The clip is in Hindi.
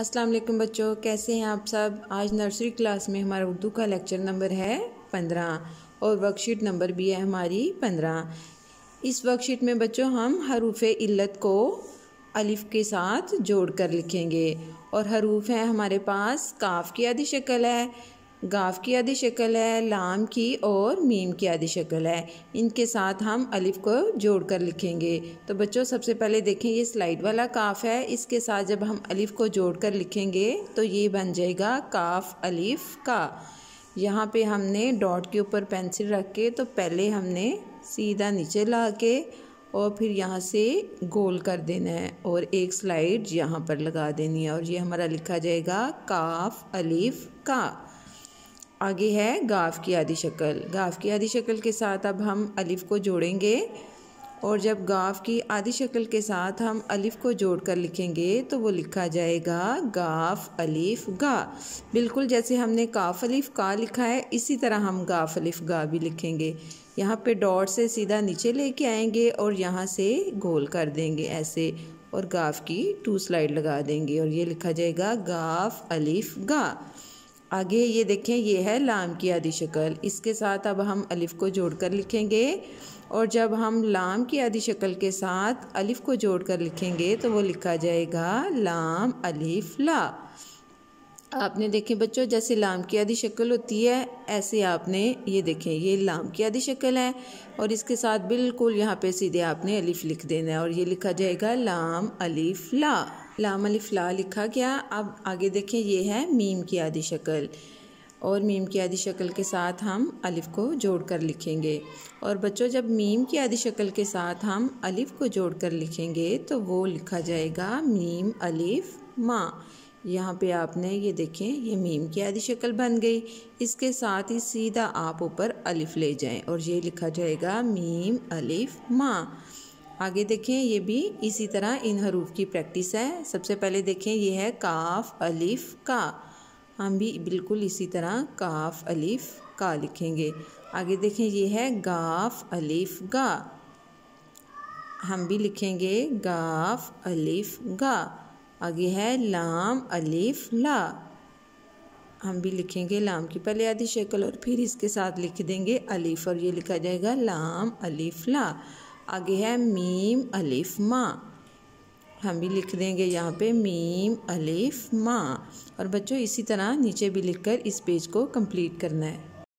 अस्सलाम वालेकुम बच्चों कैसे हैं आप सब आज नर्सरी क्लास में हमारा उर्दू का लेक्चर नंबर है पंद्रह और वर्कशीट नंबर भी है हमारी पंद्रह इस वर्कशीट में बच्चों हम हरूफ इल्लत को अलिफ़ के साथ जोड़ कर लिखेंगे और हरूफ हैं हमारे पास काफ़ की आधी शक्ल है गाफ की आदि शक्ल है लाम की और मीम की आदि शक्ल है इनके साथ हम अलिफ को जोड़ कर लिखेंगे तो बच्चों सबसे पहले देखें ये स्लाइड वाला काफ है इसके साथ जब हम अलिफ को जोड़ कर लिखेंगे तो ये बन जाएगा काफ अलिफ का यहाँ पे हमने डॉट के ऊपर पेंसिल रख के तो पहले हमने सीधा नीचे ला के और फिर यहाँ से गोल कर देना है और एक स्लाइड यहाँ पर लगा देनी है और ये हमारा लिखा जाएगा काफ अलिफ का आगे है गाफ की आदि शक्ल गाफ की आदि शक्ल के साथ अब हम अलिफ़ को जोड़ेंगे और जब गाफ की आदि शक्ल के साथ हम अलिफ़ को जोड़ कर लिखेंगे तो वो लिखा जाएगा गाफ अलिफ़ गा बिल्कुल जैसे हमने काफ अलिफ़ का लिखा है इसी तरह हम गाफ अलिफ़ गा भी लिखेंगे यहाँ पे डॉट से सीधा नीचे लेके आएंगे और यहाँ से गोल कर देंगे ऐसे और गाफ की टू स्लाइड लगा देंगे और ये लिखा जाएगा गाफ अलिफ़ गा आगे ये देखें ये है लाम की आदि शक्ल इसके साथ अब हम अलिफ़ को जोड़कर लिखेंगे और जब हम लाम की आदि शक्ल के साथ अलिफ़ को जोड़कर लिखेंगे तो वो लिखा जाएगा लाम अलिफ़ ला आपने देखें बच्चों जैसे लाम की आधी शक्ल होती है ऐसे आपने ये देखें ये लाम की आधी शक्ल है और इसके साथ बिल्कुल यहाँ पे सीधे आपने अलिफ़ लिख देना है और ये लिखा जाएगा लाम अलिफ ला लाम अलिफ ला लिखा गया अब आगे देखें ये है मीम की आधी शक्ल और मीम की आदि शक्ल के साथ हम अलिफ़ को जोड़ कर लिखेंगे और बच्चों जब मीम की आदि शक्ल के साथ हम अलिफ़ को जोड़ कर लिखेंगे तो वो लिखा जाएगा मीम अलिफ़ माँ यहाँ पे आपने ये देखें ये मीम की आधी शक्ल बन गई इसके साथ ही सीधा आप ऊपर अलिफ ले जाएं और ये लिखा जाएगा मीम अलिफ माँ आगे देखें ये भी इसी तरह इन हरूफ की प्रैक्टिस है सबसे पहले देखें ये है काफ अलिफ का हम भी बिल्कुल इसी तरह काफ अलिफ का लिखेंगे आगे देखें ये है गाफ अलिफ गा हम भी लिखेंगे गाफ अलिफ गा आगे है लाम अलिफ ला हम भी लिखेंगे लाम की पहले आधी शक्ल और फिर इसके साथ लिख देंगे अलिफ और ये लिखा जाएगा लाम अलिफ ला आगे है मीम अलिफ माँ हम भी लिख देंगे यहाँ पे मीम अलिफ माँ और बच्चों इसी तरह नीचे भी लिखकर इस पेज को कंप्लीट करना है